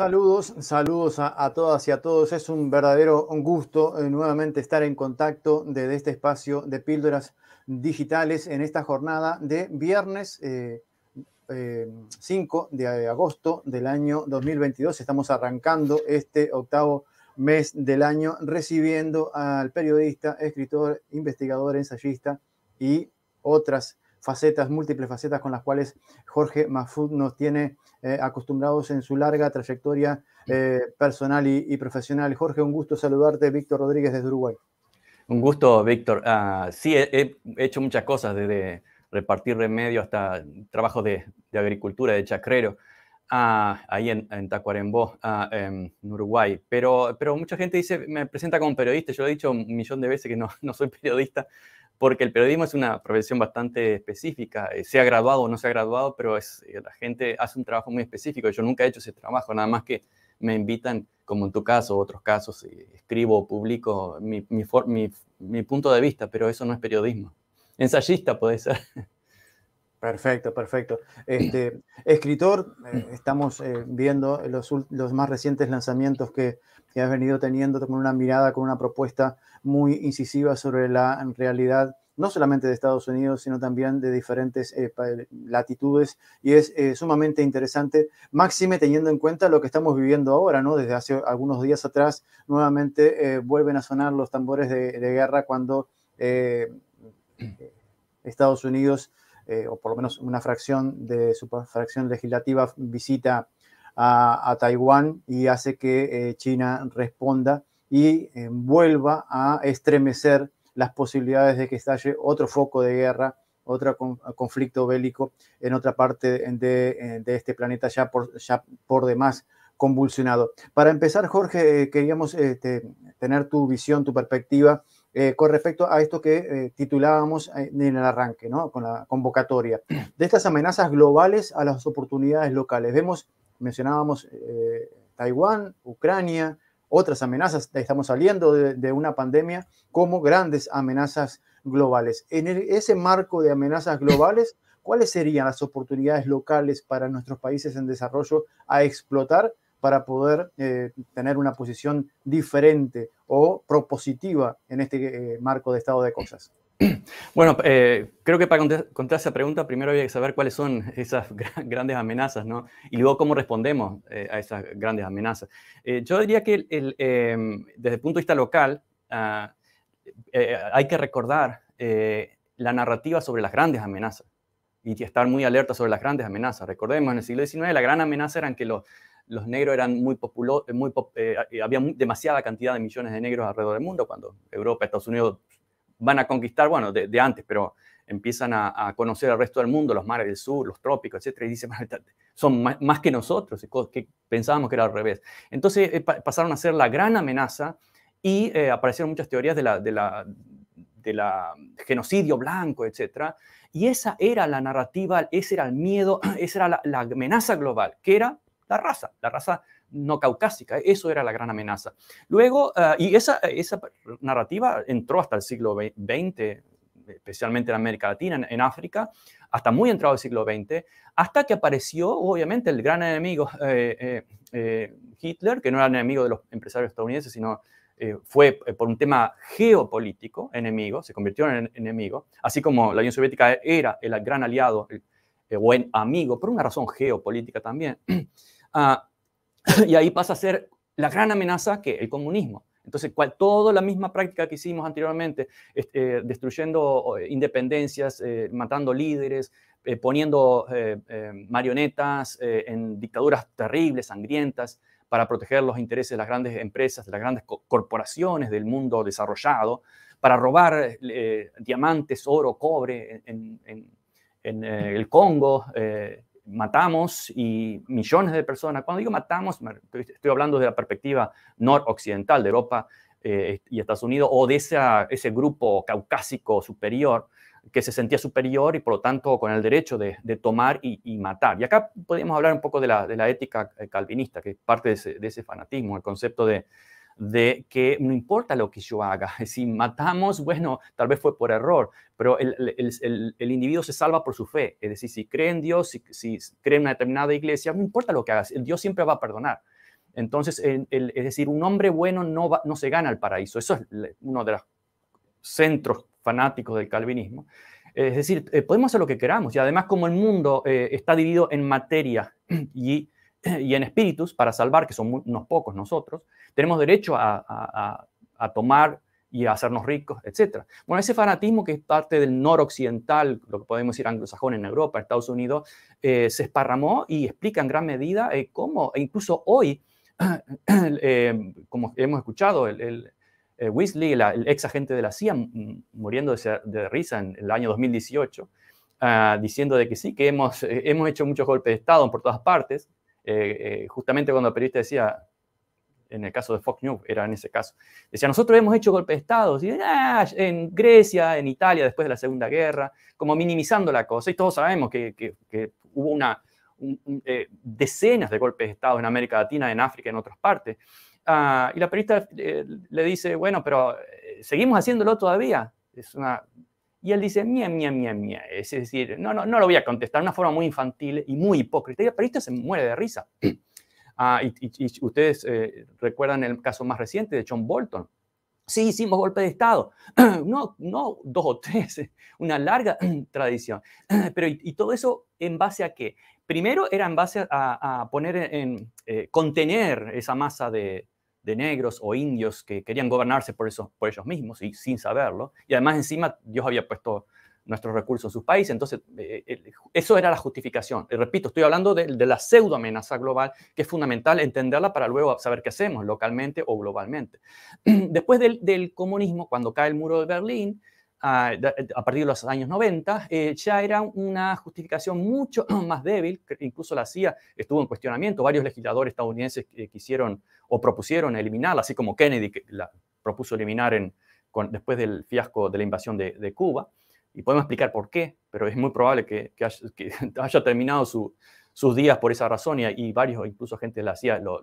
Saludos, saludos a, todas y a todos. Es un verdadero gusto eh, nuevamente estar en contacto desde este espacio de píldoras digitales en esta jornada de viernes 5 eh, eh, de agosto del año 2022. Estamos arrancando este octavo mes del año recibiendo al periodista, escritor, investigador, ensayista y otras facetas, múltiples facetas con las cuales Jorge Mafut nos tiene eh, acostumbrados en su larga trayectoria eh, personal y, profesional. Jorge, un gusto saludarte. Víctor Rodríguez desde Uruguay. Un gusto, Víctor. Ah, sí, he, hecho muchas cosas, desde repartir remedio hasta trabajos de, agricultura, de chacrero. Ah, ahí en, Tacuarembó, ah, en Uruguay. Pero, pero mucha gente dice, me presenta como periodista. Yo lo he dicho un millón de veces que no, no soy periodista porque el periodismo es una profesión bastante específica, eh, sea graduado o no sea graduado, pero es, eh, la gente hace un trabajo muy específico. Yo nunca he hecho ese trabajo, nada más que me invitan, como en tu caso, otros casos, escribo, publico mi, mi punto de vista, pero eso no es periodismo. Ensayista puede ser. Perfecto, perfecto. Este, escritor, eh, mm. estamos eh, viendo los, más recientes lanzamientos que, has venido teniendo con una mirada, con una propuesta muy incisiva sobre la realidad, no solamente de Estados Unidos, sino también de diferentes eh, latitudes, y es sumamente interesante, máxime teniendo en cuenta lo que estamos viviendo ahora, ¿no? Desde hace algunos días atrás, nuevamente vuelven a sonar los tambores de guerra cuando... Mm. Estados Unidos eh, o por lo menos una fracción de su fracción legislativa visita a, Taiwán y hace que eh, China responda y eh, vuelva a estremecer las posibilidades de que estalle otro foco de guerra, otro conflicto bélico en otra parte de, este planeta ya por, ya por demás convulsionado. Para empezar, Jorge, queríamos este, tener tu visión, tu perspectiva eh, con respecto a esto que eh, titulábamos eh, en el arranque, con la convocatoria, de estas amenazas globales a las oportunidades locales. Vemos, mencionábamos Taiwán, Ucrania, otras amenazas, estamos saliendo de, una pandemia como grandes amenazas globales. En ese marco de amenazas globales, ¿cuáles serían las oportunidades locales para nuestros países en desarrollo a explotar para poder tener una posición diferente o propositiva en este eh, marco de estado de cosas? Bueno, eh, creo que para contestar esa pregunta primero había que saber cuáles son esas grandes amenazas, ¿no? Y luego cómo respondemos eh, a esas grandes amenazas. yo diría que em, desde el punto de vista local ah, hay que recordar la narrativa sobre las grandes amenazas y estar muy alerta sobre las grandes amenazas. Recordemos, en el siglo XIX la gran amenaza eran que los, los negros eran muy populares, eh, eh, eh, había demasiada cantidad de millones de negros alrededor del mundo cuando Europa, Estados Unidos van a conquistar, bueno, de, antes, pero empiezan a, conocer al resto del mundo, los mares del sur, los trópicos, etcétera, y dicen, son más, que nosotros, que pensábamos que era al revés. Entonces pasaron a ser la gran amenaza y aparecieron muchas teorías de la, de la, genocidio blanco, etcétera, y esa era la narrativa, ese era el miedo, esa era la amenaza global, que era la raza, la raza no caucásica. Eso era la gran amenaza. Luego, eh, y esa, esa narrativa entró hasta el siglo XX, especialmente en América Latina, en, África, hasta muy entrado el siglo XX, hasta que apareció, obviamente, el gran enemigo eh, eh, Hitler, que no era el enemigo de los empresarios estadounidenses, sino fue por un tema geopolítico enemigo, se convirtió en enemigo, así como la Unión Soviética era el gran aliado el, el buen amigo, por una razón geopolítica también. Ah, y ahí pasa a ser la gran amenaza que el comunismo. Entonces, cual, toda la misma práctica que hicimos anteriormente, este, eh, destruyendo eh, independencias, eh, matando líderes, poniendo marionetas en dictaduras terribles, sangrientas, para proteger los intereses de las grandes empresas, de las grandes corporaciones del mundo desarrollado, para robar diamantes, oro, cobre en, en el Congo, matamos y millones de personas, cuando digo matamos, estoy hablando de la perspectiva noroccidental de Europa eh, y Estados Unidos o de esa, ese grupo caucásico superior que se sentía superior y por lo tanto con el derecho de, tomar y, matar. Y acá podemos hablar un poco de la, de la ética eh, calvinista, que es parte de ese fanatismo, el concepto de, de que no importa lo que yo haga, si matamos, bueno, tal vez fue por error, pero el, individuo se salva por su fe, es decir, si cree en Dios, si, si cree en una determinada iglesia, no importa lo que hagas, Dios siempre va a perdonar. Entonces, es decir, un hombre bueno no, va, no se gana el paraíso, eso es uno de los centros fanáticos del calvinismo. Es decir, eh, podemos hacer lo que queramos y además como el mundo eh, está dividido en materia y y en espíritus para salvar, que son unos pocos nosotros, tenemos derecho a, a, tomar y a hacernos ricos, etc. Bueno, ese fanatismo que es parte del noroccidental, lo que podemos decir anglosajón en Europa, Estados Unidos, eh, se esparramó y explica en gran medida eh, cómo, e incluso hoy, eh, como hemos escuchado, el, el Weasley, el ex agente de la CIA, muriendo de, risa en el año 2018, ah, diciendo de que sí, que hemos, hemos hecho muchos golpes de Estado por todas partes, eh, eh, justamente cuando la periodista decía, en el caso de Fox News, era en ese caso, decía, nosotros hemos hecho golpes de Estado, ah, en Grecia, en Italia, después de la Segunda Guerra, como minimizando la cosa, y todos sabemos que, hubo una, eh, decenas de golpes de Estado en América Latina, en África, en otras partes. Ah, y la periodista le dice, bueno, pero seguimos haciéndolo todavía. Es una y él dice, mía, mía, mía, mía. Es decir, no, no, no lo voy a contestar, una forma muy infantil y muy hipócrita. Y esto se muere de risa. Ah, y, ustedes eh, recuerdan el caso más reciente de John Bolton. Sí, hicimos golpe de Estado. No, no dos o tres, una larga tradición. Pero, y, todo eso en base a qué? Primero era en base a, poner en, eh, contener esa masa de, de negros o indios que querían gobernarse por, por ellos mismos y sin saberlo. Y además encima Dios había puesto nuestros recursos en sus países. Entonces, eh, eh, eso era la justificación. Y repito, estoy hablando de, la pseudo amenaza global, que es fundamental entenderla para luego saber qué hacemos localmente o globalmente. Después del, del comunismo, cuando cae el muro de Berlín, a, partir de los años 90, eh, ya era una justificación mucho más débil, incluso la CIA estuvo en cuestionamiento, varios legisladores estadounidenses quisieron o propusieron eliminarla, así como Kennedy que la propuso eliminar en, después del fiasco de la invasión de, Cuba, y podemos explicar por qué, pero es muy probable que, que haya terminado su, sus días por esa razón y, varios, incluso gente de la CIA, lo,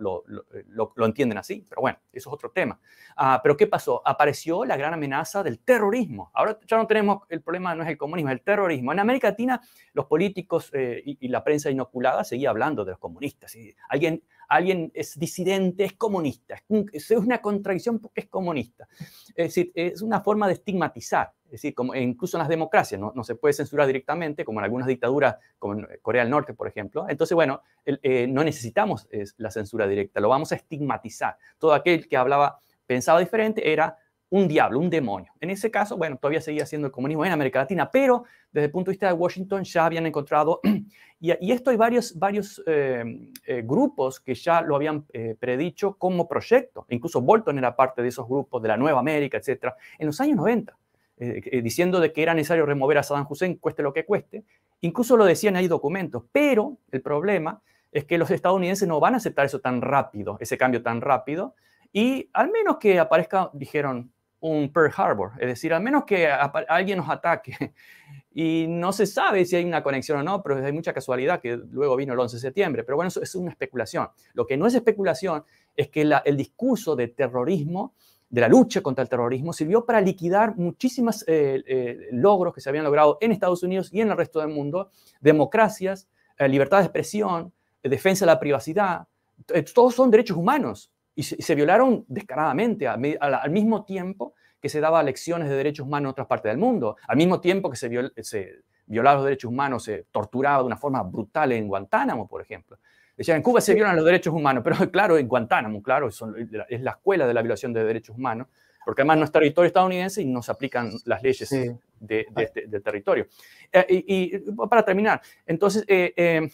eh, lo, lo, entienden así, pero bueno, eso es otro tema. Ah, pero ¿qué pasó? Apareció la gran amenaza del terrorismo. Ahora ya no tenemos el problema, no es el comunismo, es el terrorismo. En América Latina, los políticos eh, y, la prensa inoculada seguía hablando de los comunistas. Y alguien alguien es disidente, es comunista, es, una contradicción porque es comunista. Es decir, es una forma de estigmatizar, es decir, e incluso en las democracias no, se puede censurar directamente, como en algunas dictaduras, como en Corea del Norte, por ejemplo. Entonces, bueno, eh, no necesitamos la censura directa, lo vamos a estigmatizar. Todo aquel que hablaba, pensaba diferente, era un diablo, un demonio. En ese caso, bueno, todavía seguía siendo el comunismo en América Latina, pero desde el punto de vista de Washington ya habían encontrado, y, esto hay varios, varios em, eh, grupos que ya lo habían eh, predicho como proyecto, incluso Bolton era parte de esos grupos de la Nueva América, etc. en los años 90, eh, diciendo de que era necesario remover a Saddam Hussein, cueste lo que cueste, incluso lo decían ahí documentos, pero el problema es que los estadounidenses no van a aceptar eso tan rápido, ese cambio tan rápido, y al menos que aparezca, dijeron, un Pearl Harbor, es decir, al menos que alguien nos ataque. Y no se sabe si hay una conexión o no, pero hay mucha casualidad que luego vino el 11 de septiembre. Pero bueno, eso es una especulación. Lo que no es especulación es que la, el discurso de terrorismo, de la lucha contra el terrorismo, sirvió para liquidar muchísimos eh, eh, logros que se habían logrado en Estados Unidos y en el resto del mundo, democracias, eh, libertad de expresión, defensa de la privacidad, todos son derechos humanos y se, violaron descaradamente al mismo tiempo que se daba lecciones de derechos humanos en otras partes del mundo, al mismo tiempo que se, violaban los derechos humanos, se torturaba de una forma brutal en Guantánamo, por ejemplo. Decían, en Cuba se violan los derechos humanos, pero claro, en Guantánamo, claro, es la escuela de la violación de derechos humanos, porque además no es territorio estadounidense y no se aplican las leyes de, del este, territorio. Eh, y, para terminar, entonces, eh, eh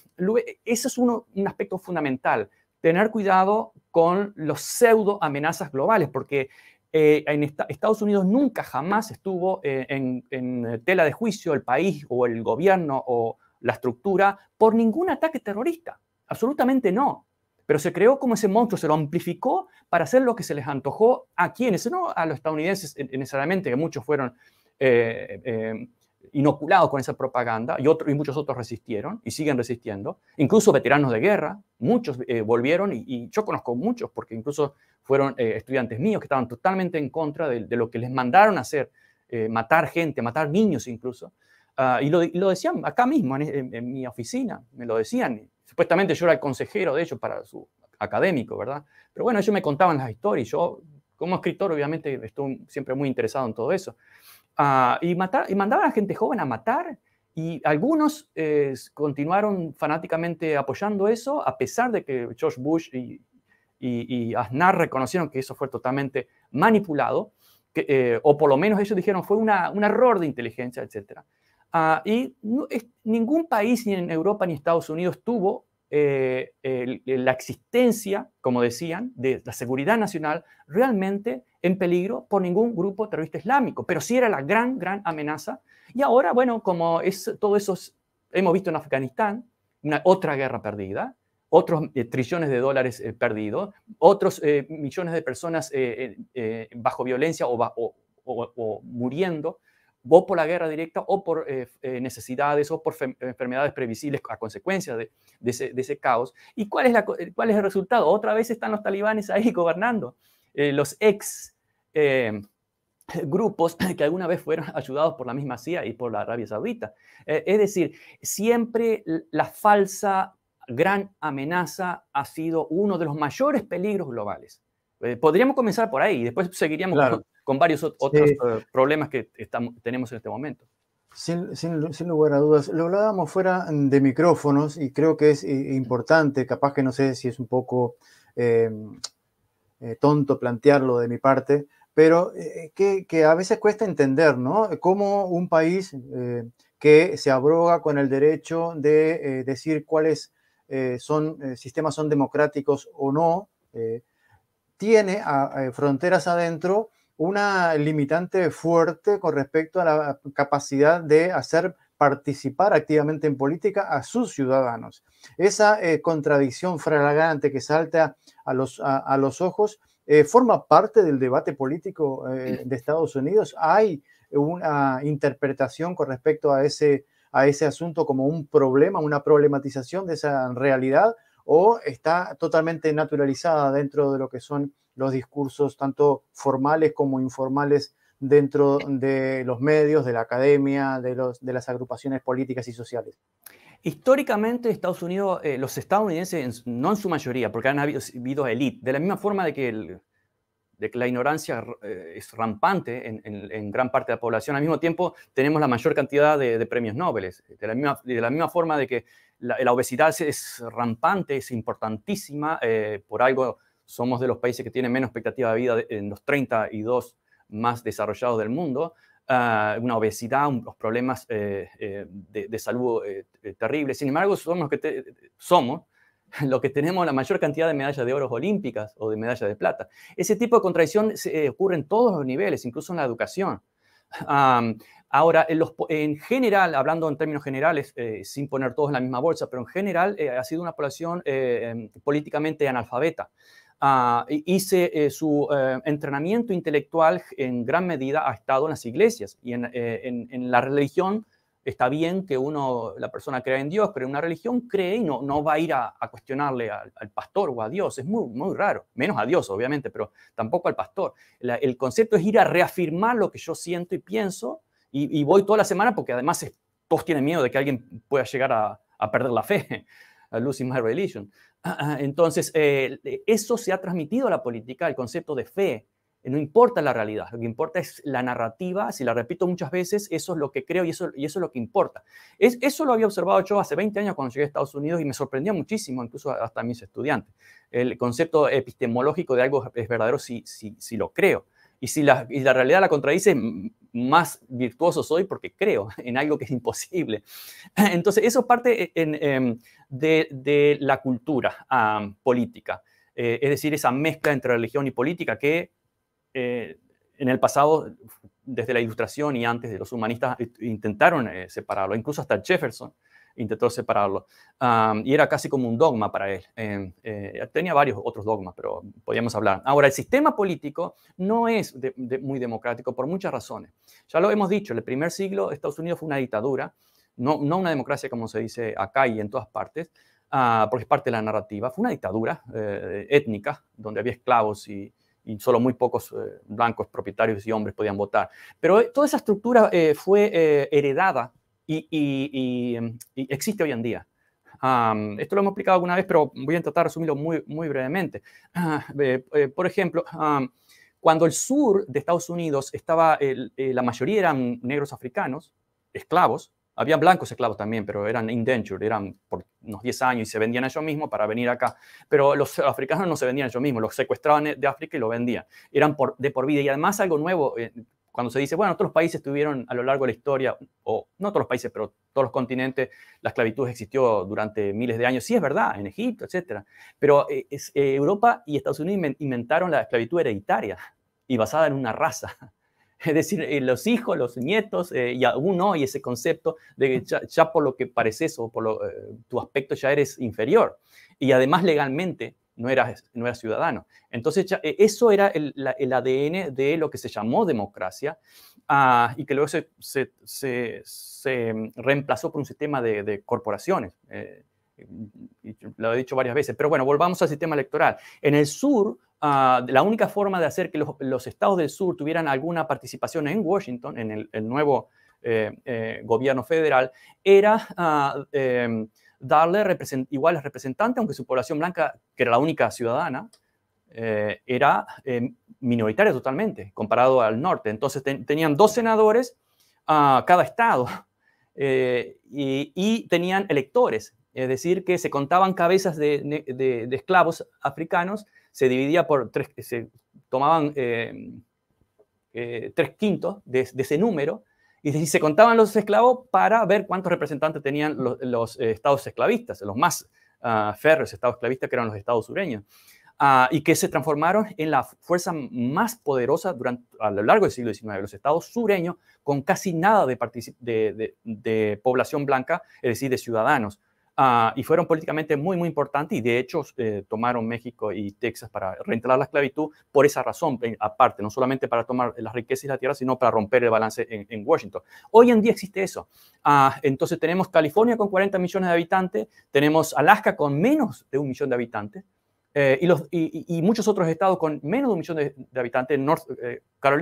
ese es un aspecto fundamental tener cuidado con los pseudo amenazas globales, porque eh, en Estados Unidos nunca jamás estuvo eh, en, tela de juicio el país o el gobierno o la estructura por ningún ataque terrorista. Absolutamente no. Pero se creó como ese monstruo, se lo amplificó para hacer lo que se les antojó a quienes, no a los estadounidenses necesariamente, que muchos fueron eh, inoculados con esa propaganda y, y, muchos otros resistieron y siguen resistiendo. Incluso veteranos de guerra, muchos eh, volvieron y, yo conozco muchos porque incluso fueron eh, estudiantes míos que estaban totalmente en contra de, lo que les mandaron a hacer, eh, matar gente, matar niños incluso. Ah, y, lo, lo, decían acá mismo, en, en, mi oficina, me lo decían. Supuestamente yo era el consejero de ellos para su académico, ¿verdad? Pero bueno, ellos me contaban las historias. Yo, como escritor, obviamente, estoy siempre muy interesado en todo eso y, y mandaban a gente joven a matar. Y algunos eh, continuaron fanáticamente apoyando eso, a pesar de que George Bush y, y, Aznar reconocieron que eso fue totalmente manipulado, eh, o por lo menos ellos dijeron fue un error de inteligencia, etc. Ah, y ningún país, ni en Europa ni Estados Unidos, tuvo eh, eh, la existencia, como decían, de la seguridad nacional realmente en peligro por ningún grupo terrorista islámico, pero sí era la gran, gran amenaza. Y ahora, bueno, como es, todo eso hemos visto en Afganistán, una, otra guerra perdida, otros eh, trillones de dólares perdidos, otros millones de personas bajo violencia o muriendo o por la guerra directa o por eh, eh, necesidades o por enfermedades previsibles a consecuencia de, ese, caos. ¿Y eh, cuál es, el resultado? Otra vez están los talibanes ahí gobernando. los ex grupos que alguna vez fueron ayudados por la misma CIA y por la Arabia Saudita. es decir, siempre la falsa gran amenaza ha sido uno de los mayores peligros globales. Eh, podríamos comenzar por ahí y después seguiríamos con, varios otros eh, problemas que estamos, tenemos en este momento. Sin, lugar a dudas. Lo hablábamos fuera de micrófonos y creo que es eh, importante, capaz que no sé si es un poco em, tonto plantearlo de mi parte, pero que, a veces cuesta entender, ¿no? Cómo un país que se abroga con el derecho de decir cuáles son sistemas son democráticos o no, tiene a, fronteras adentro una limitante fuerte con respecto a la capacidad de hacer participar activamente en política a sus ciudadanos. Esa eh, contradicción fragante que salta a los, los ojos eh, forma parte del debate político eh, de Estados Unidos. Hay una interpretación con respecto a ese, a ese asunto como un problema, una problematización de esa realidad o está totalmente naturalizada dentro de lo que son los discursos tanto formales como informales dentro de los medios, de la academia, de, las agrupaciones políticas y sociales. Históricamente Estados Unidos, eh, los estadounidenses, no en su mayoría, porque han habido, habido de la misma forma de que el, de que la ignorancia eh, es rampante en, gran parte de la población. Al mismo tiempo, tenemos la mayor cantidad de, premios Nobel. De la, misma, de la misma forma de que la, obesidad es, rampante, es importantísima. Eh, por algo somos de los países que tienen menos expectativa de vida en los 32 más desarrollados del mundo. Ah, una obesidad, los problemas eh, de, salud terribles. Sin embargo, somos los que somos Lo que tenemos la mayor cantidad de medallas de oro olímpicas o de medallas de plata. Ese tipo de contradicción eh, ocurre en todos los niveles, incluso en la educación. ahora, en, general, hablando en términos generales, eh, sin poner todos en la misma bolsa, pero en general eh, ha sido una población em, políticamente analfabeta. Ah, y su entrenamiento intelectual en gran medida ha estado en las iglesias y en la religión está bien que uno, la persona crea en Dios, pero en una religión cree y no, no va a ir a, cuestionarle al, pastor o a Dios. Es muy, muy raro, menos a Dios, obviamente, pero tampoco al pastor. el concepto es ir a reafirmar lo que yo siento y pienso y, voy toda la semana porque además todos tienen miedo de que alguien pueda llegar a, perder la fe, a losing my religion. Ah, ah, entonces, eh, eso se ha transmitido a la política, el concepto de fe, eh, no importa la realidad, lo que importa es la narrativa, si la repito muchas veces, eso es lo que creo y eso, y eso es lo que importa. Es, eso lo había observado yo hace 20 años cuando llegué a Estados Unidos y me sorprendía muchísimo, incluso hasta a mis estudiantes, el concepto epistemológico de algo es verdadero si, si, si lo creo. Y si la, realidad la contradice, más virtuoso soy porque creo en algo que es imposible. Entonces, eso parte eh, em, de, la cultura política, eh, es decir, esa mezcla entre religión y política que eh, en el pasado, desde la Ilustración y antes de los humanistas, eh, intentaron eh, separarlo, incluso hasta Jefferson intentó separarlo. y era casi como un dogma para él. Em, tenía varios otros dogmas, pero podíamos hablar. Ahora, el sistema político no es muy democrático por muchas razones. Ya lo hemos dicho, el primer siglo Estados Unidos fue una dictadura, no, no una democracia como se dice acá y en todas partes, ah, porque es parte de la narrativa. Fue una dictadura étnica, donde había esclavos y, y solo muy pocos eh, blancos propietarios y hombres podían votar. Pero eh, toda esa estructura eh, fue heredada y, existe hoy en día. esto lo hemos explicado alguna vez, pero voy a intentar resumirlo muy, brevemente. Ah, por ejemplo, cuando el sur de Estados Unidos estaba, la mayoría eran negros africanos, esclavos, habían blancos esclavos también, pero eran indentured, eran por unos 10 años y se vendían a ellos mismos para venir acá. Pero los africanos no se vendían a ellos mismos, los secuestraban de África y los vendían. Eran por, de por vida. Y además algo nuevo, eh, cuando se dice, bueno, otros países tuvieron a lo largo de la historia, o no todos los países, pero todos los continentes, la esclavitud existió durante miles de años. Sí, es verdad, en Egipto, etc. Pero eh, es, eh, Europa y Estados Unidos inventaron la esclavitud hereditaria y basada en una raza. es decir, eh, los hijos, los nietos, eh, y aún hoy ese concepto de que ya, por lo que pareces o por eh, tu aspecto ya eres inferior. Y además legalmente no eras, no eras ciudadano. Entonces eso era el, ADN de lo que se llamó democracia ah, y que luego se, reemplazó por un sistema de, corporaciones. lo he dicho varias veces, pero bueno, volvamos al sistema electoral. En el sur, Ah, la única forma de hacer que los, estados del sur tuvieran alguna participación en Washington, en el, nuevo eh, eh, gobierno federal, era ah, em, darle iguales representantes, aunque su población blanca, que era la única ciudadana, eh, era em, minoritaria totalmente comparado al norte. Entonces tenían dos senadores a ah, cada estado y, tenían electores, es decir, que se contaban cabezas de esclavos africanos se dividía por tres, se tomaban eh, eh, tres quintos de, ese número y se contaban los esclavos para ver cuántos representantes tenían los, eh, estados esclavistas, los más ah, férreos estados esclavistas que eran los estados sureños. Ah, y que se transformaron en la fuerza más poderosa durante, a lo largo del siglo XIX. Los estados sureños, con casi nada de población blanca, es decir, de ciudadanos, Ah, y fueron políticamente muy, muy importantes y de hecho eh, tomaron México y Texas para reentrar la esclavitud por esa razón, aparte, no solamente para tomar las riquezas y la tierra, sino para romper el balance en, Washington. Hoy en día existe eso. Ah, entonces tenemos California con 40 millones de habitantes, tenemos Alaska con menos de un millón de habitantes, eh, y, muchos otros estados con menos de un millón de, habitantes, North, eh,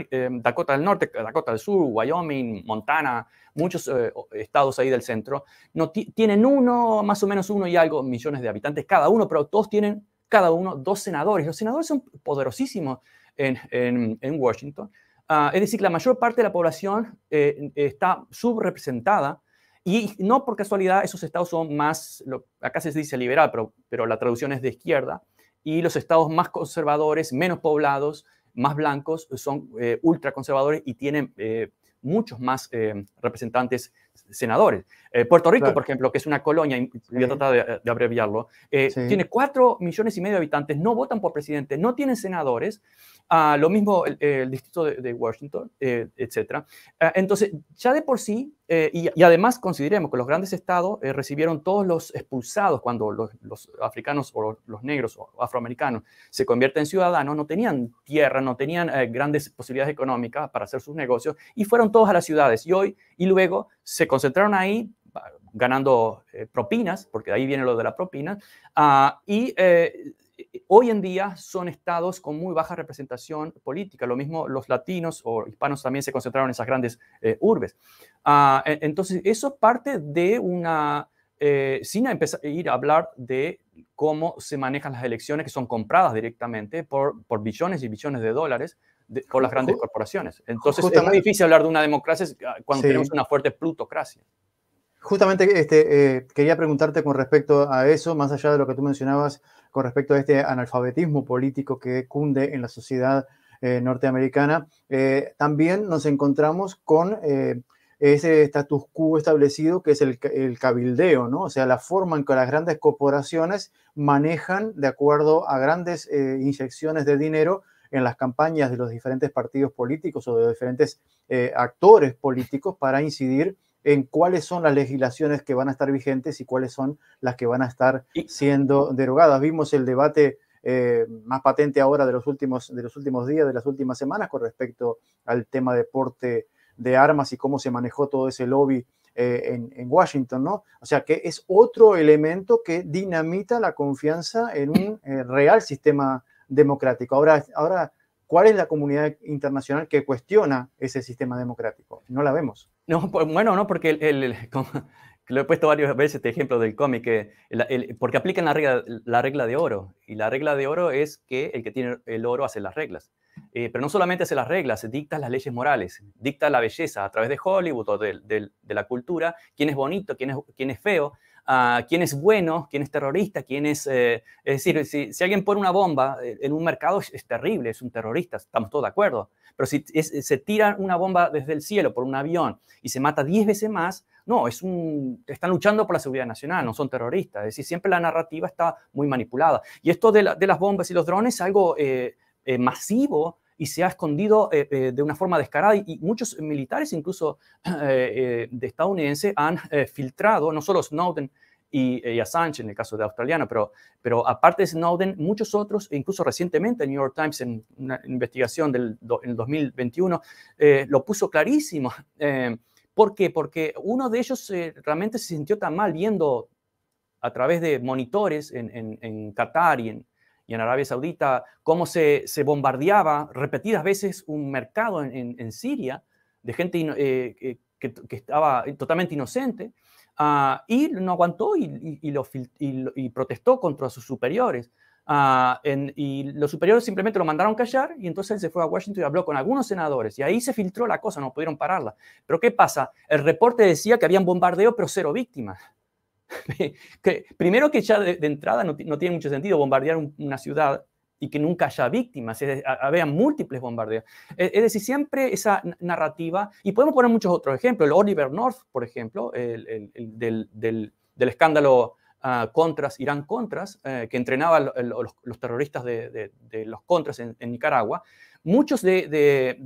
eh, Dakota del Norte, Dakota del Sur, Wyoming, Montana, muchos estados ahí del centro, no tienen uno, más o menos uno y algo millones de habitantes cada uno, pero todos tienen cada uno dos senadores. Los senadores son poderosísimos en, Washington. Ah, es decir, la mayor parte de la población está subrepresentada y no por casualidad esos estados son más, acá se dice liberal, pero, pero la traducción es de izquierda y los estados más conservadores, menos poblados, más blancos, son eh, ultraconservadores y tienen eh, muchos más eh, representantes senadores. Eh, Puerto Rico, por ejemplo, que es una colonia, voy a tratar de, abreviarlo, eh, tiene cuatro millones y medio de habitantes, no votan por presidente, no tienen senadores, ah, lo mismo el, distrito de, Washington, eh, etcétera. etc. Ah, entonces, ya de por sí, y, además consideremos que los grandes estados recibieron todos los expulsados cuando los, africanos o los, negros o afroamericanos se convierten en ciudadanos, no tenían tierra, no tenían grandes posibilidades económicas para hacer sus negocios y fueron todos a las ciudades y hoy y luego se se concentraron ahí ganando eh, propinas, porque ahí viene lo de la propina, ah, y eh, hoy en día son estados con muy baja representación política. Lo mismo los latinos o hispanos también se concentraron en esas grandes eh, urbes. Ah, e, entonces, eso parte de una... sin empezar a ir a hablar de cómo se manejan las elecciones que son compradas directamente por billones y billones de dólares por las grandes corporaciones. Entonces es muy difícil hablar de una democracia ah, cuando tenemos una fuerte plutocracia. Justamente este, eh, quería preguntarte con respecto a eso, más allá de lo que tú mencionabas con respecto a este analfabetismo político que cunde en la sociedad eh, norteamericana, eh, también nos encontramos con ese status quo establecido que es el, el, cabildeo, ¿no? O sea, la forma en que las grandes corporaciones manejan, de acuerdo a grandes inyecciones de dinero, en las campañas de los diferentes partidos políticos o de los diferentes eh, actores políticos para incidir en cuáles son las legislaciones que van a estar vigentes y cuáles son las que van a estar siendo derogadas. Vimos el debate eh, más patente ahora de los, últimos, de los últimos días, de las últimas semanas, con respecto al tema de porte de armas y cómo se manejó todo ese lobby eh, en, Washington, ¿no? O sea que es otro elemento que dinamita la confianza en un real sistema democrático. Ahora, ahora, ¿cuál es la comunidad internacional que cuestiona ese sistema democrático? No la vemos. No, bueno, no, porque el, lo he puesto varias veces este ejemplo del cómic, porque aplican la regla, la regla de oro, y la regla de oro es que el que tiene el oro hace las reglas. Eh, pero no solamente hace las reglas, dicta las leyes morales, dicta la belleza a través de Hollywood o de, la cultura, quién es bonito, quién quién es feo quién es bueno, quién es terrorista, quién es... Eh, es decir, si, alguien pone una bomba eh, en un mercado es, terrible, es un terrorista, estamos todos de acuerdo. Pero si se tira una bomba desde el cielo por un avión y se mata 10 veces más, no, es un, están luchando por la seguridad nacional, no son terroristas. Es decir, siempre la narrativa está muy manipulada. Y esto de, las bombas y los drones es algo eh, masivo y se ha escondido eh, eh, de una forma descarada y, muchos militares, incluso eh, de estadounidenses, han filtrado, no solo Snowden, y, Assange en el caso de australiano, pero, pero aparte de Snowden, muchos otros, e incluso recientemente el New York Times en una investigación del 2021 lo puso clarísimo. Eh, ¿Por qué? Porque uno de ellos realmente se sintió tan mal viendo a través de monitores en, en, en Qatar y en, y en Arabia Saudita, cómo se, bombardeaba repetidas veces un mercado en, Siria de gente eh, que, estaba totalmente inocente, ah, y no aguantó y, y, protestó contra sus superiores. Ah, y los superiores simplemente lo mandaron callar y entonces él se fue a Washington y habló con algunos senadores y ahí se filtró la cosa, no pudieron pararla. Pero ¿qué pasa? El reporte decía que habían bombardeo pero cero víctimas. que, primero que ya de, entrada no, no, tiene mucho sentido bombardear una ciudad y que nunca haya víctimas, había múltiples bombardeos. Es, decir, siempre esa narrativa, y podemos poner muchos otros ejemplos, el Oliver North, por ejemplo, el, del, del, escándalo ah, Contras, Irán Contras, eh, que entrenaba los, los, terroristas de, los Contras en, Nicaragua, muchos de,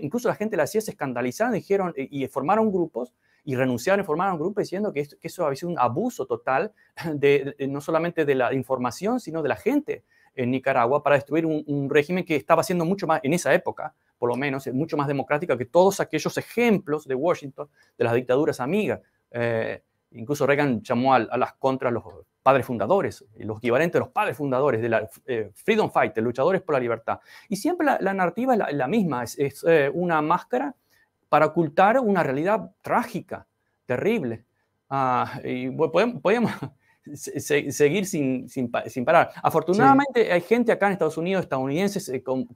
incluso la gente de la CIA se escandalizaron dijeron, y formaron grupos y renunciaron y formaron un grupo diciendo que, eso había sido un abuso total de, no solamente de la información, sino de la gente en Nicaragua para destruir un, régimen que estaba siendo mucho más, en esa época, por lo menos, eh, mucho más democrático que todos aquellos ejemplos de Washington, de las dictaduras amigas. Eh, incluso Reagan llamó a, las contras los padres fundadores, eh, los equivalentes de los padres fundadores de la Freedom Fighter, luchadores por la libertad. Y siempre la, narrativa es la, misma, es, una máscara para ocultar una realidad trágica, terrible. Ah, y podemos, seguir sin, sin, parar. Afortunadamente hay gente acá en Estados Unidos, estadounidenses, eh, con,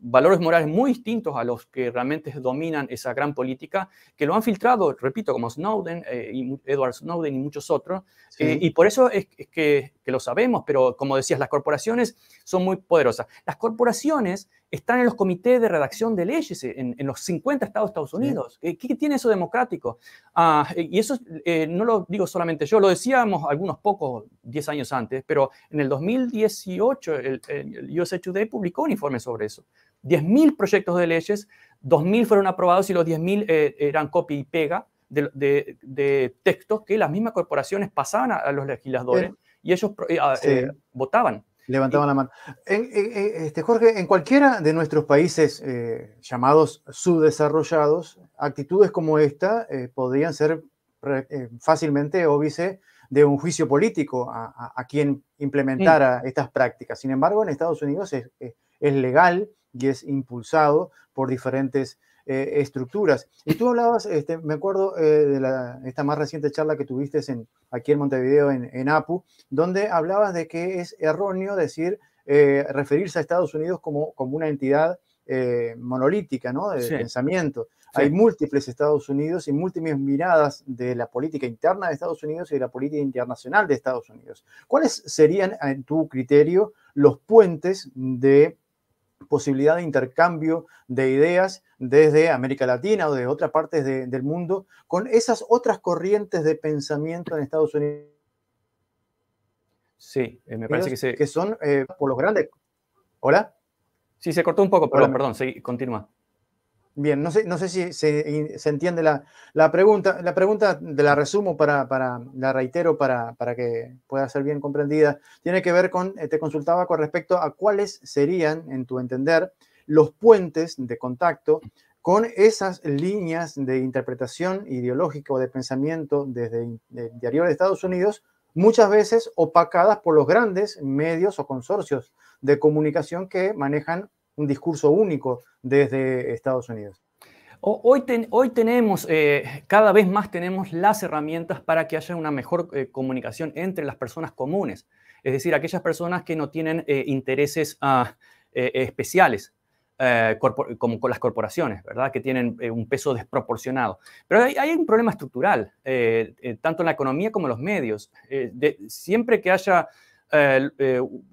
valores morales muy distintos a los que realmente dominan esa gran política, que lo han filtrado, repito, como Snowden, eh, y Edward Snowden y muchos otros. Eh, y por eso es, que, que, lo sabemos, pero como decías, las corporaciones son muy poderosas. Las corporaciones están en los comités de redacción de leyes en, los 50 estados de Estados Unidos. Eh, ¿Qué, tiene eso democrático? Ah, eh, y eso eh, no lo digo solamente yo, lo decíamos algunos pocos 10 años antes, pero en el 2018 el, el USA Today publicó un informe sobre eso. 10.000 proyectos de leyes, 2.000 fueron aprobados y los 10.000 eran copia y pega de, textos que las mismas corporaciones pasaban a, los legisladores y ellos ah, votaban. Levantaban la mano. Este, Jorge, en cualquiera de nuestros países eh, llamados subdesarrollados, actitudes como esta eh, podrían ser eh, fácilmente óbice de un juicio político a, quien implementara estas prácticas. Sin embargo, en Estados Unidos es, es legal y es impulsado por diferentes eh, estructuras. Y tú hablabas, este, me acuerdo eh, de esta más reciente charla que tuviste en, aquí en Montevideo, en, APU, donde hablabas de que es erróneo decir, eh, referirse a Estados Unidos como, como una entidad monolítica, ¿no? De pensamiento. Hay múltiples Estados Unidos y múltiples miradas de la política interna de Estados Unidos y de la política internacional de Estados Unidos. ¿Cuáles serían, en tu criterio, los puentes de posibilidad de intercambio de ideas desde América Latina o de otras partes del mundo con esas otras corrientes de pensamiento en Estados Unidos. Sí, eh, me parece que se... Que son eh, por los grandes... ¿Hola? Sí, se cortó un poco, perdón, continúa. Bien, no sé, no sé si se, entiende la, pregunta. La pregunta de la resumo para, para la reitero para, para, que pueda ser bien comprendida. Tiene que ver con, eh, te consultaba con respecto a cuáles serían, en tu entender, los puentes de contacto con esas líneas de interpretación ideológica o de pensamiento desde el diario de Estados Unidos, muchas veces opacadas por los grandes medios o consorcios de comunicación que manejan un discurso único desde Estados Unidos. Hoy, hoy tenemos, eh, cada vez más tenemos las herramientas para que haya una mejor eh, comunicación entre las personas comunes, es decir, aquellas personas que no tienen eh, intereses ah, especiales, como con las corporaciones, ¿verdad? Que tienen un peso desproporcionado. Pero hay, hay un problema estructural, tanto en la economía como en los medios. siempre que haya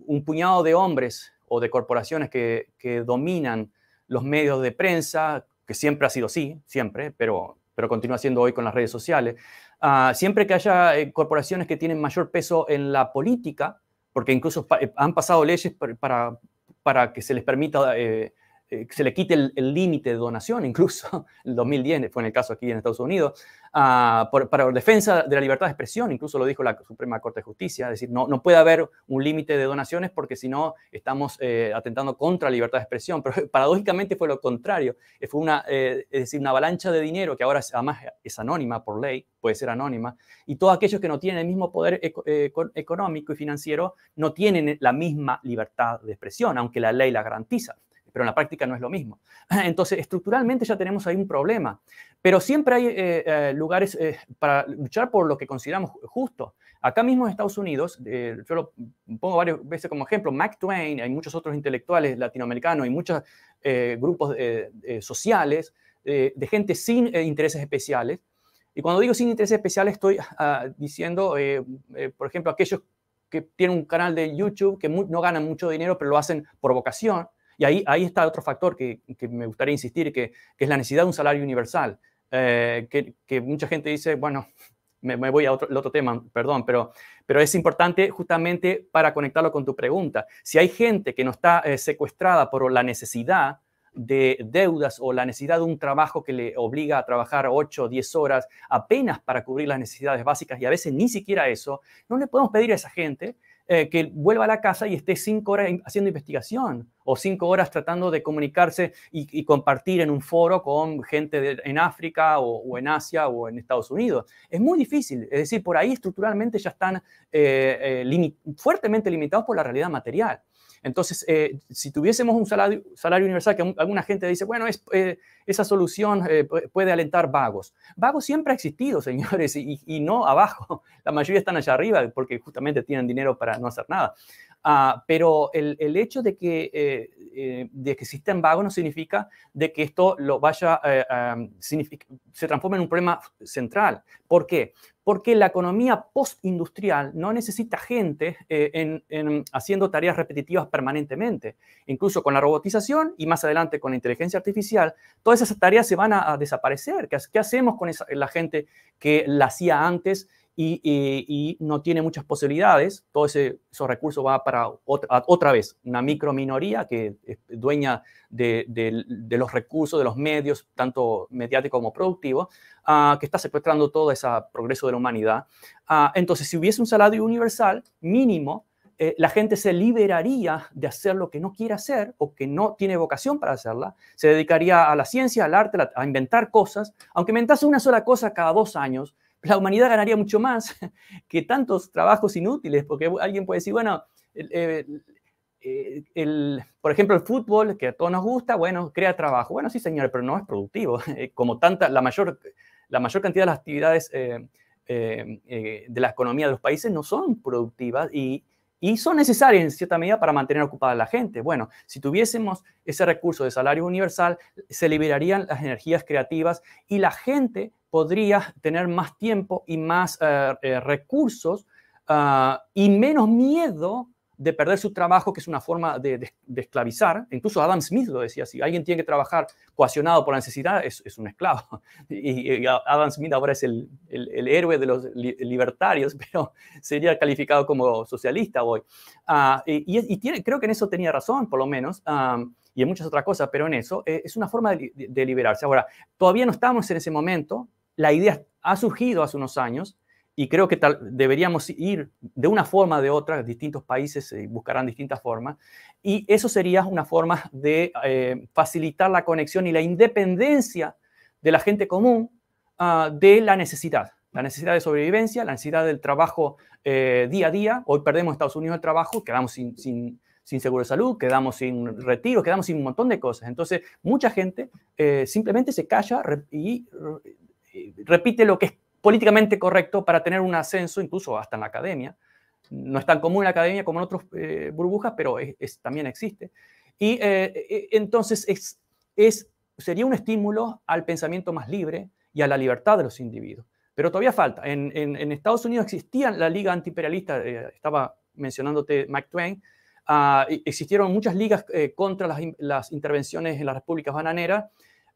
un puñado de hombres o de corporaciones que, que dominan los medios de prensa, que siempre ha sido así, siempre, pero, pero continúa siendo hoy con las redes sociales. Ah, siempre que haya eh, corporaciones que tienen mayor peso en la política, porque incluso eh, han pasado leyes para, para que se les permita, eh, se le quite el límite de donación, incluso el 2010 fue en el caso aquí en Estados Unidos, Ah, para la defensa de la libertad de expresión, incluso lo dijo la Suprema Corte de Justicia, es decir, no, no puede haber un límite de donaciones porque si no estamos eh, atentando contra la libertad de expresión, pero paradójicamente fue lo contrario, eh, fue una, eh, es decir, una avalancha de dinero que ahora además es anónima por ley, puede ser anónima, y todos aquellos que no tienen el mismo poder económico y financiero no tienen la misma libertad de expresión, aunque la ley la garantiza pero en la práctica no es lo mismo. Entonces, estructuralmente ya tenemos ahí un problema, pero siempre hay eh, eh, lugares eh, para luchar por lo que consideramos justo. Acá mismo en Estados Unidos, yo lo pongo varias veces como ejemplo, Mac Twain, hay muchos otros intelectuales latinoamericanos y muchos grupos sociales de gente sin intereses especiales. Y cuando digo sin intereses especiales, estoy ah, diciendo, por ejemplo, aquellos que tienen un canal de YouTube que no ganan mucho dinero, pero lo hacen por vocación, y ahí, ahí está otro factor que, me gustaría insistir, que, es la necesidad de un salario universal, eh, que, mucha gente dice, bueno, me, voy a otro, tema, perdón, pero, pero es importante justamente para conectarlo con tu pregunta. Si hay gente que no está eh, secuestrada por la necesidad, de deudas o la necesidad de un trabajo que le obliga a trabajar 8 o 10 horas apenas para cubrir las necesidades básicas y a veces ni siquiera eso, no le podemos pedir a esa gente eh, que vuelva a la casa y esté cinco horas haciendo investigación o cinco horas tratando de comunicarse y, compartir en un foro con gente en África o, en Asia o en Estados Unidos. Es muy difícil, es decir, por ahí estructuralmente ya están eh, eh, fuertemente limitados por la realidad material. Entonces, eh, si tuviésemos un salario, universal, que alguna gente dice, bueno, eh, esa solución eh, puede alentar vagos. Vagos siempre ha existido, señores, y, no abajo. La mayoría están allá arriba porque justamente tienen dinero para no hacer nada. Ah, pero el, hecho de que, eh, eh de que existan vagos no significa de que esto lo vaya, eh, um, se transforme en un problema central. ¿Por qué? Porque la economía postindustrial no necesita gente eh, en, haciendo tareas repetitivas permanentemente. Incluso con la robotización y más adelante con la inteligencia artificial, todas esas tareas se van a, desaparecer. ¿Qué, hacemos con la gente que la hacía antes eh, y, no tiene muchas posibilidades, todo esos recursos va para otra, vez una micro minoría que es dueña de, los recursos, de los medios, tanto mediáticos como productivos, ah, que está secuestrando todo ese progreso de la humanidad. Ah, entonces, si hubiese un salario universal mínimo, eh, la gente se liberaría de hacer lo que no quiere hacer o que no tiene vocación para hacerla, se dedicaría a la ciencia, al arte, a inventar cosas, aunque inventase una sola cosa cada dos años, la humanidad ganaría mucho más que tantos trabajos inútiles, porque alguien puede decir, bueno, eh, eh, por ejemplo, el fútbol, que a todos nos gusta, bueno, crea trabajo. Bueno, sí, señores, pero no es productivo. Eh, como tanta, la mayor, la mayor cantidad de las actividades de la economía de los países no son productivas y y son necesarias en cierta medida para mantener ocupada a la gente. Bueno, si tuviésemos ese recurso de salario universal, se liberarían las energías creativas y la gente podría tener más tiempo y más eh, eh, recursos ah, y menos miedo de perder su trabajo, que es una forma de, esclavizar. Incluso Adam Smith lo decía, si alguien tiene que trabajar coaccionado por la necesidad, es, un esclavo. Y, Adam Smith ahora es el, héroe de los libertarios, pero sería calificado como socialista hoy. Ah, y, tiene, creo que en eso tenía razón, por lo menos. y en muchas otras cosas, pero en eso eh, es una forma de, de liberarse. Ahora, todavía no estamos en ese momento, la idea ha surgido hace unos años, y creo que deberíamos ir de una forma o de otra, distintos países eh, buscarán distintas formas, y eso sería una forma de eh, facilitar la conexión y la independencia de la gente común ah, de la necesidad, la necesidad de sobrevivencia, la necesidad del trabajo eh, día a día. Hoy perdemos en Estados Unidos el trabajo, quedamos sin, sin, seguro de salud, quedamos sin retiro, quedamos sin un montón de cosas. Entonces, mucha gente simplemente se calla y repite lo que es, políticamente correcto para tener un ascenso, incluso hasta en la academia. No es tan común en la academia como en otras eh, burbujas, pero también existe. Y eh, eh, entonces es, sería un estímulo al pensamiento más libre y a la libertad de los individuos. Pero todavía falta. En, Estados Unidos existía la Liga Antiimperialista, estaba mencionándote Mark Twain, ah, e, existieron muchas ligas contra las, las intervenciones en las repúblicas bananeras,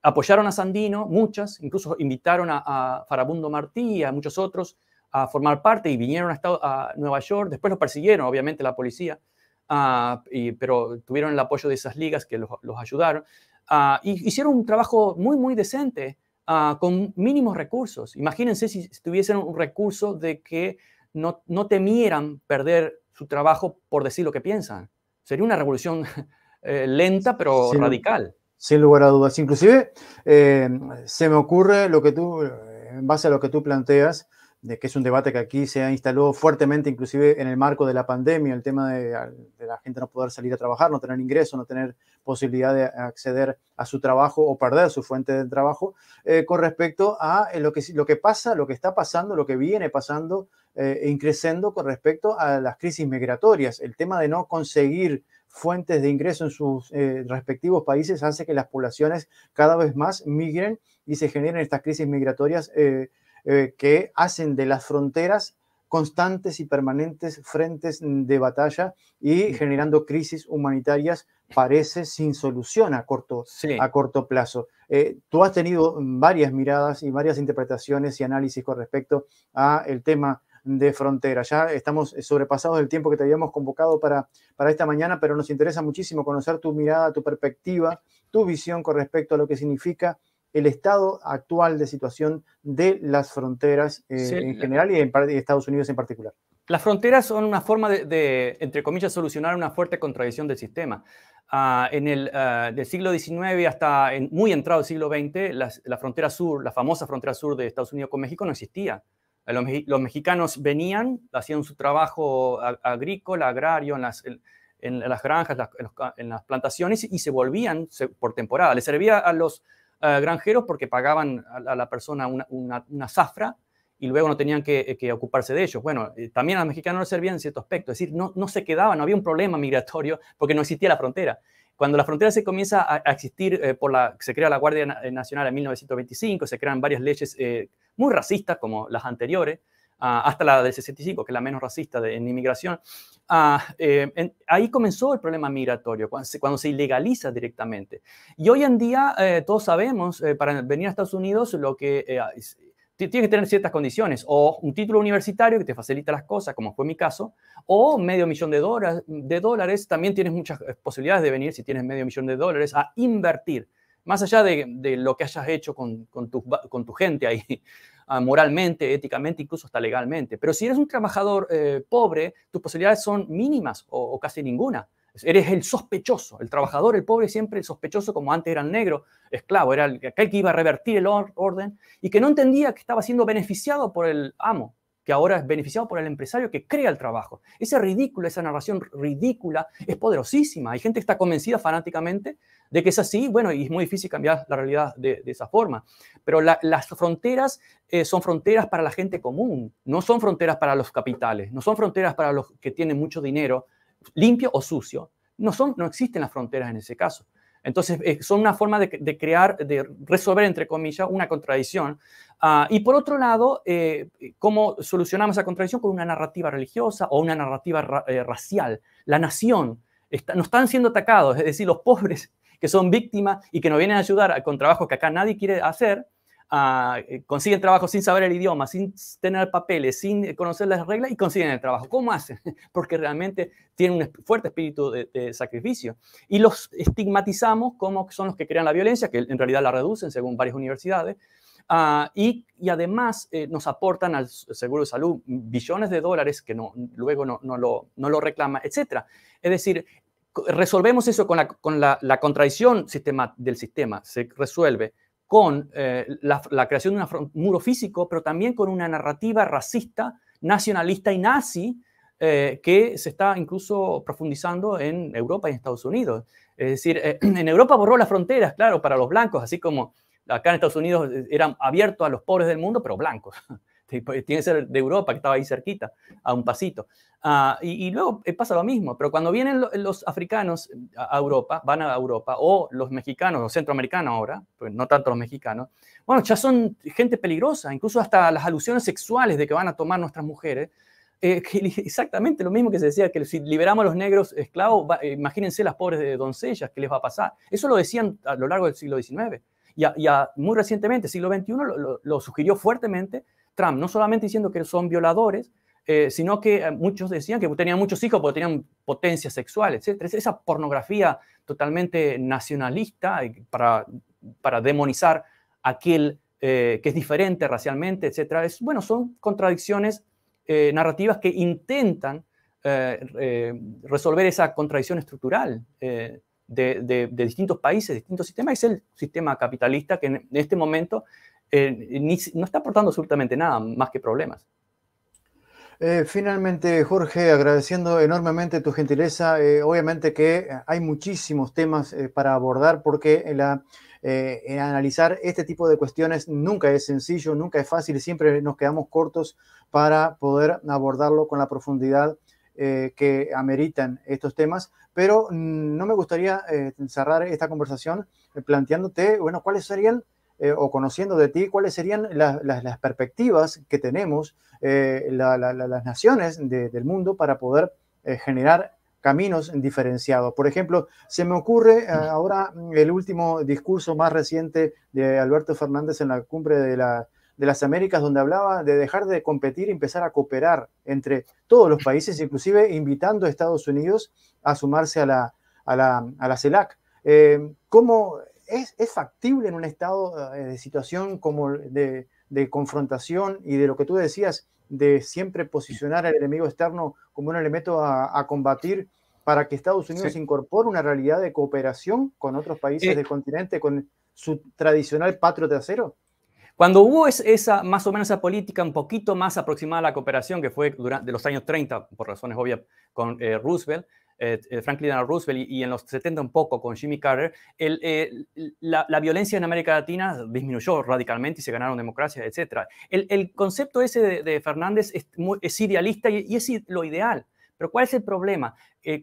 apoyaron a Sandino, muchas, incluso invitaron a, Farabundo Martí y a muchos otros a formar parte y vinieron a, a Nueva York, después los persiguieron, obviamente, la policía, ah, pero tuvieron el apoyo de esas ligas que los, ayudaron, ah, y hicieron un trabajo muy, muy decente, ah, con mínimos recursos. Imagínense si, tuviesen un recurso de que no, no temieran perder su trabajo por decir lo que piensan. Sería una revolución eh, lenta, pero radical. Sin lugar a dudas. Inclusive eh, se me ocurre lo que tú, en base a lo que tú planteas, de que es un debate que aquí se ha instalado fuertemente, inclusive en el marco de la pandemia, el tema de, la gente no poder salir a trabajar, no tener ingreso, no tener posibilidad de acceder a su trabajo o perder su fuente de trabajo, eh, con respecto a eh, lo que, lo que pasa, lo que está pasando, lo que viene pasando, eh, increciendo con respecto a las crisis migratorias, el tema de no conseguir fuentes de ingreso en sus eh, respectivos países hace que las poblaciones cada vez más migren y se generen estas crisis migratorias eh, eh, que hacen de las fronteras constantes y permanentes frentes de batalla y generando crisis humanitarias parece sin solución a corto, a corto plazo. tú has tenido varias miradas y varias interpretaciones y análisis con respecto a el tema de frontera. Ya estamos eh, sobrepasados del tiempo que te habíamos convocado para, para esta mañana, pero nos interesa muchísimo conocer tu mirada, tu perspectiva, tu visión con respecto a lo que significa el estado actual de situación de las fronteras eh, en general y en Estados Unidos en particular. Las fronteras son una forma de, entre comillas, solucionar una fuerte contradicción del sistema. Ah, en el ah, del siglo XIX hasta muy entrado el siglo XX, la frontera sur, la famosa frontera sur de Estados Unidos con México no existía. Eh, los, mexicanos venían, hacían su trabajo agrícola, agrario, en las, en, las granjas, en, las plantaciones y se volvían por temporada. Les servía a los eh, granjeros porque pagaban a, la persona una, una, zafra y luego no tenían que, eh, que ocuparse de ellos. Bueno, también a los mexicanos les servía en cierto aspecto, es decir, no, no se quedaban, no había un problema migratorio porque no existía la frontera cuando la frontera se comienza a, existir, por la, se crea la Guardia Nacional en 1925, se crean varias leyes eh, muy racistas como las anteriores, ah, hasta la del 65, que es la menos racista en inmigración, ah, eh, ahí comenzó el problema migratorio, cuando se, cuando ilegaliza directamente. Y hoy en día eh, todos sabemos, eh, para venir a Estados Unidos, lo que ah, tiene tienes que tener ciertas condiciones, o un título universitario que te facilita las cosas, como fue mi caso, o medio millón de, de dólares. También tienes muchas posibilidades de venir, si tienes medio millón de dólares, a invertir más allá de, lo que hayas hecho con, tu, gente ahí, ah, moralmente, éticamente, incluso hasta legalmente. Pero si eres un trabajador eh, pobre, tus posibilidades son mínimas o, casi ninguna. Eres el sospechoso, el trabajador, el pobre, siempre el sospechoso, como antes era el negro, esclavo, era aquel que iba a revertir el orden y que no entendía que estaba siendo beneficiado por el amo que ahora es beneficiado por el empresario que crea el trabajo. Esa ridícula, esa narración ridícula es poderosísima. Hay gente que está convencida fanáticamente de que es así, bueno, y es muy difícil cambiar la realidad de, esa forma. Pero las fronteras eh, son fronteras para la gente común, no son fronteras para los capitales, no son fronteras para los que tienen mucho dinero, limpio o sucio. no existen las fronteras en ese caso. Entonces, eh, son una forma de, crear, de resolver, entre comillas, una contradicción. Ah, y por otro lado, eh, ¿cómo solucionamos esa contradicción? Con una narrativa religiosa o una narrativa eh, racial. La nación, está, no están siendo atacados, es decir, los pobres que son víctimas y que nos vienen a ayudar con trabajos que acá nadie quiere hacer, Ah, eh, consiguen trabajo sin saber el idioma, sin tener papeles, sin eh, conocer las reglas y consiguen el trabajo. ¿Cómo hacen? Porque realmente tienen un fuerte espíritu de, sacrificio. Y los estigmatizamos como son los que crean la violencia, que en realidad la reducen según varias universidades. Ah, y, además eh, nos aportan al seguro de salud billones de dólares que no, luego no, lo, reclama, etc. Es decir, resolvemos eso con la, la contradicción sistema, del sistema, se resuelve con eh, la, creación de un muro físico, pero también con una narrativa racista, nacionalista y nazi eh, que se está incluso profundizando en Europa y en Estados Unidos. Es decir, eh, en Europa borró las fronteras, claro, para los blancos, así como acá en Estados Unidos eran abiertos a los pobres del mundo, pero blancos. tiene que ser de Europa, que estaba ahí cerquita, a un pasito. Ah, y, luego eh, pasa lo mismo, pero cuando vienen los africanos eh, a Europa, van a Europa, o los mexicanos, los centroamericanos ahora, pues no tanto los mexicanos, bueno, ya son gente peligrosa, incluso hasta las alusiones sexuales de que van a tomar nuestras mujeres, eh, exactamente lo mismo que se decía, que si liberamos a los negros esclavos, imagínense las pobres doncellas, ¿qué les va a pasar? Eso lo decían a lo largo del siglo XIX. Y, muy recientemente, siglo XXI, lo sugirió fuertemente Trump, no solamente diciendo que son violadores, eh, sino que eh, muchos decían que tenían muchos hijos porque tenían potencia sexual, etc. Esa pornografía totalmente nacionalista eh, para, para demonizar aquel que es diferente racialmente, etc. Es, bueno, son contradicciones narrativas que intentan resolver esa contradicción estructural. De, de, distintos países, distintos sistemas, es el sistema capitalista que en este momento eh, no está aportando absolutamente nada más que problemas. Eh, finalmente, Jorge, agradeciendo enormemente tu gentileza, eh, obviamente que hay muchísimos temas para abordar porque la, analizar este tipo de cuestiones nunca es sencillo, nunca es fácil, siempre nos quedamos cortos para poder abordarlo con la profundidad que ameritan estos temas, pero mm, no me gustaría cerrar esta conversación planteándote, bueno, cuáles serían... El eh, o conociendo de ti cuáles serían las perspectivas que tenemos eh, las naciones del mundo para poder eh, generar caminos diferenciados. Por ejemplo, se me ocurre mm. ahora mm, el último discurso más reciente de Alberto Fernández en la cumbre de, de las Américas, donde hablaba de dejar de competir y empezar a cooperar entre todos los países, inclusive invitando a Estados Unidos a sumarse a la, a a CELAC. ¿Cómo es, factible en un estado eh, de situación como de, confrontación y de lo que tú decías, de siempre posicionar al enemigo externo como un elemento a, combatir para que Estados Unidos incorpore una realidad de cooperación con otros países eh. del continente, con su tradicional patrio trasero? Cuando hubo esa, más o menos esa política un poquito más aproximada a la cooperación, que fue durante, los años 30, por razones obvias, con eh, Roosevelt, eh, eh, Franklin Roosevelt y, en los 70 un poco con Jimmy Carter, eh, la, violencia en América Latina disminuyó radicalmente y se ganaron democracias, etc. El, concepto ese de, Fernández es, idealista y, es lo ideal. Pero ¿cuál es el problema?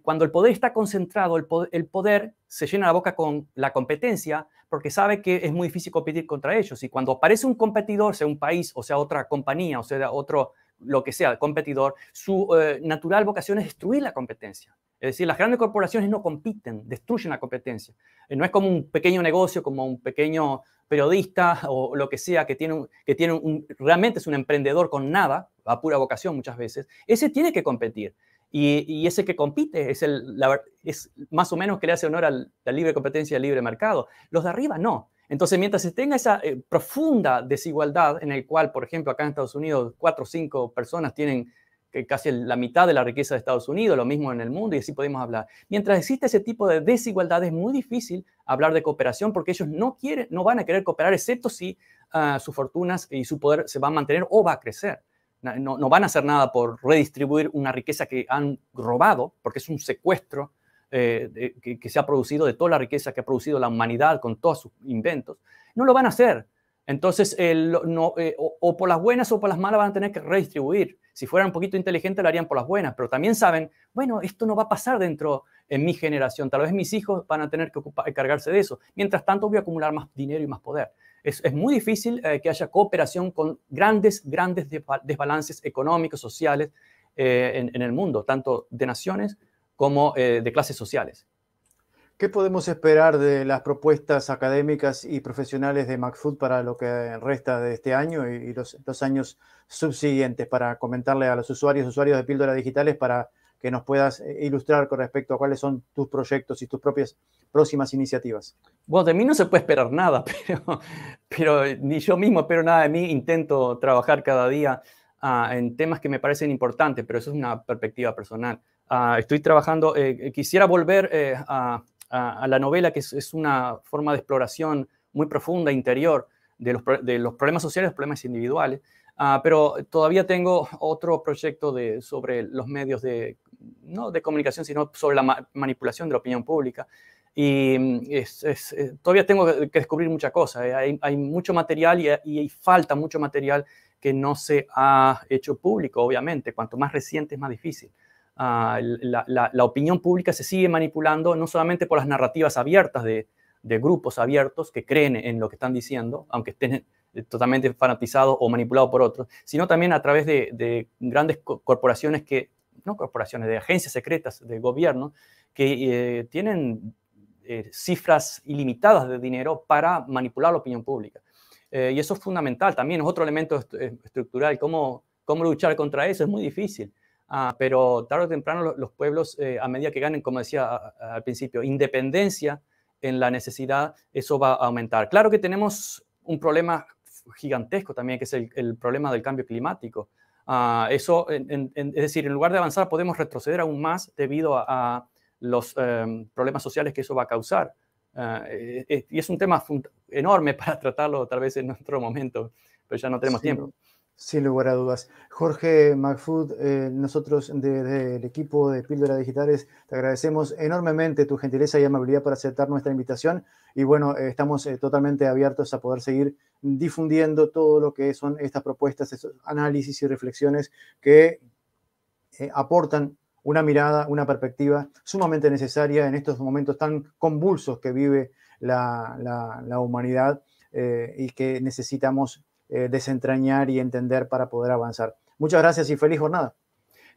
cuando el poder está concentrado, el el poder, se llena la boca con la competencia porque sabe que es muy difícil competir contra ellos. Y cuando aparece un competidor, sea un país o sea otra compañía o sea otro lo que sea, competidor, su eh, natural vocación es destruir la competencia. Es decir, las grandes corporaciones no compiten, destruyen la competencia. Eh, no es como un pequeño negocio, como un pequeño periodista o lo que sea que tiene, que tiene realmente es un emprendedor con nada, a pura vocación muchas veces. Ese tiene que competir. Y, ese que compite es, el, es más o menos que le hace honor a la libre competencia y al libre mercado. Los de arriba no. Entonces, mientras se tenga esa eh, profunda desigualdad en el cual, por ejemplo, acá en Estados Unidos, cuatro o cinco personas tienen eh, casi la mitad de la riqueza de Estados Unidos, lo mismo en el mundo, y así podemos hablar. Mientras existe ese tipo de desigualdad, es muy difícil hablar de cooperación porque ellos no, quieren, no van a querer cooperar, excepto si ah, sus fortunas y su poder se van a mantener o va a crecer. no, van a hacer nada por redistribuir una riqueza que han robado, porque es un secuestro eh, que, se ha producido, de toda la riqueza que ha producido la humanidad con todos sus inventos. No lo van a hacer. Entonces, eh, eh, o, por las buenas o por las malas van a tener que redistribuir. Si fueran un poquito inteligentes, lo harían por las buenas, pero también saben, bueno, esto no va a pasar dentro en mi generación. Tal vez mis hijos van a tener que cargarse de eso. Mientras tanto, voy a acumular más dinero y más poder. Es, muy difícil que haya cooperación con grandes, grandes desbalances económicos, sociales en el mundo, tanto de naciones como eh, de clases sociales. ¿Qué podemos esperar de las propuestas académicas y profesionales de MacFood para lo que resta de este año y, los, años subsiguientes? Para comentarle a los usuarios, usuarios de Píldoras Digitales, para que nos puedas eh, ilustrar con respecto a cuáles son tus proyectos y tus propias próximas iniciativas. Bueno, de mí no se puede esperar nada, pero, eh, ni yo mismo espero nada de mí. Intento trabajar cada día ah, en temas que me parecen importantes, pero eso es una perspectiva personal. Ah, estoy trabajando, eh, eh, quisiera volver eh, a, la novela, que es, una forma de exploración muy profunda, interior, de los, problemas sociales, los problemas individuales, ah, pero todavía tengo otro proyecto sobre los medios de, no de comunicación, sino sobre la manipulación de la opinión pública. Y mm, todavía tengo que descubrir muchas cosas. Hay, mucho material y, y falta mucho material que no se ha hecho público, obviamente. Cuanto más reciente es más difícil. Ah, la, opinión pública se sigue manipulando no solamente por las narrativas abiertas de, grupos abiertos que creen en lo que están diciendo, aunque estén eh, totalmente fanatizados o manipulados por otros, sino también a través de, grandes corporaciones que, no corporaciones, de agencias secretas de gobierno que eh, tienen eh, cifras ilimitadas de dinero para manipular la opinión pública. y eso es fundamental también, es otro elemento estructural. ¿Cómo luchar contra eso? Es muy difícil. Ah, pero tarde o temprano los pueblos, eh, a medida que ganen, como decía al principio, independencia en la necesidad, eso va a aumentar. Claro que tenemos un problema gigantesco también, que es el, problema del cambio climático. Ah, eso, es decir, en lugar de avanzar, podemos retroceder aún más debido a, los em, problemas sociales que eso va a causar. Ah, eh, eh, y es un tema enorme para tratarlo tal vez en otro momento, pero ya no tenemos tiempo. Sin lugar a dudas. Jorge McFood, eh, nosotros desde el equipo de Píldoras Digitales te agradecemos enormemente tu gentileza y amabilidad por aceptar nuestra invitación. Y bueno, eh, estamos eh, totalmente abiertos a poder seguir difundiendo todo lo que son estas propuestas, esos análisis y reflexiones que aportan una mirada, una perspectiva sumamente necesaria en estos momentos tan convulsos que vive la humanidad y que necesitamos eh, desentrañar y entender para poder avanzar. Muchas gracias y feliz jornada.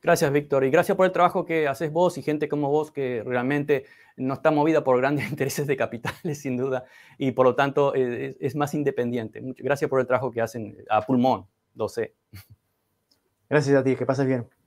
Gracias, Víctor, y gracias por el trabajo que haces vos y gente como vos que realmente no está movida por grandes intereses de capitales, sin duda, y por lo tanto eh, es, más independiente. gracias por el trabajo que hacen eh, a pulmón, 12. Gracias a ti, que pases bien.